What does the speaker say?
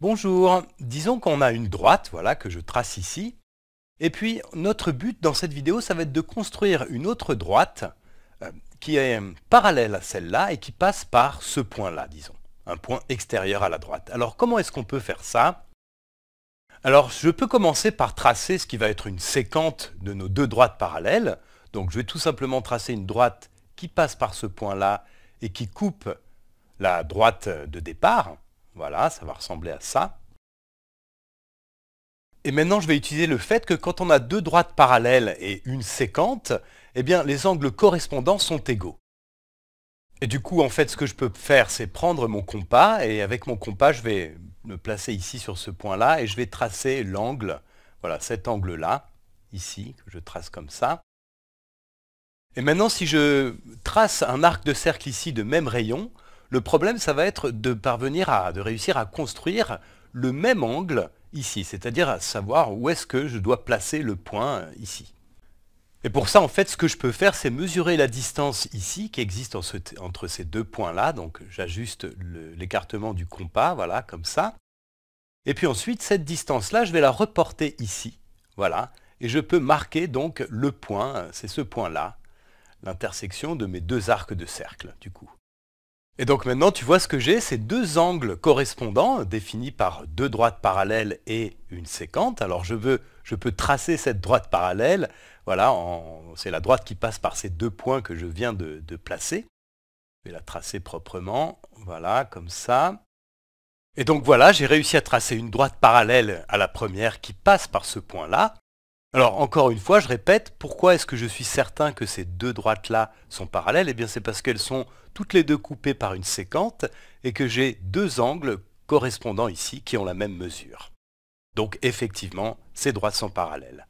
Bonjour, disons qu'on a une droite, voilà, que je trace ici. Et puis, notre but dans cette vidéo, ça va être de construire une autre droite euh, qui est parallèle à celle-là et qui passe par ce point-là, disons. Un point extérieur à la droite. Alors, comment est-ce qu'on peut faire ça Alors, je peux commencer par tracer ce qui va être une séquente de nos deux droites parallèles. Donc, je vais tout simplement tracer une droite qui passe par ce point-là et qui coupe la droite de départ. Voilà, ça va ressembler à ça. Et maintenant, je vais utiliser le fait que quand on a deux droites parallèles et une sécante, eh bien, les angles correspondants sont égaux. Et du coup, en fait, ce que je peux faire, c'est prendre mon compas, et avec mon compas, je vais me placer ici sur ce point-là, et je vais tracer l'angle, voilà, cet angle-là, ici, que je trace comme ça. Et maintenant, si je trace un arc de cercle ici de même rayon, le problème, ça va être de parvenir à, de réussir à construire le même angle ici, c'est-à-dire à savoir où est-ce que je dois placer le point ici. Et pour ça, en fait, ce que je peux faire, c'est mesurer la distance ici qui existe entre ces deux points-là. Donc j'ajuste l'écartement du compas, voilà, comme ça. Et puis ensuite, cette distance-là, je vais la reporter ici, voilà. Et je peux marquer donc le point, c'est ce point-là, l'intersection de mes deux arcs de cercle, du coup. Et donc maintenant, tu vois ce que j'ai, c'est deux angles correspondants définis par deux droites parallèles et une sécante. Alors je, veux, je peux tracer cette droite parallèle, voilà, c'est la droite qui passe par ces deux points que je viens de placer. Je vais la tracer proprement, voilà, comme ça. Et donc voilà, j'ai réussi à tracer une droite parallèle à la première qui passe par ce point-là. Alors encore une fois, je répète, pourquoi est-ce que je suis certain que ces deux droites-là sont parallèles Eh bien c'est parce qu'elles sont toutes les deux coupées par une séquente et que j'ai deux angles correspondants ici qui ont la même mesure. Donc effectivement, ces droites sont parallèles.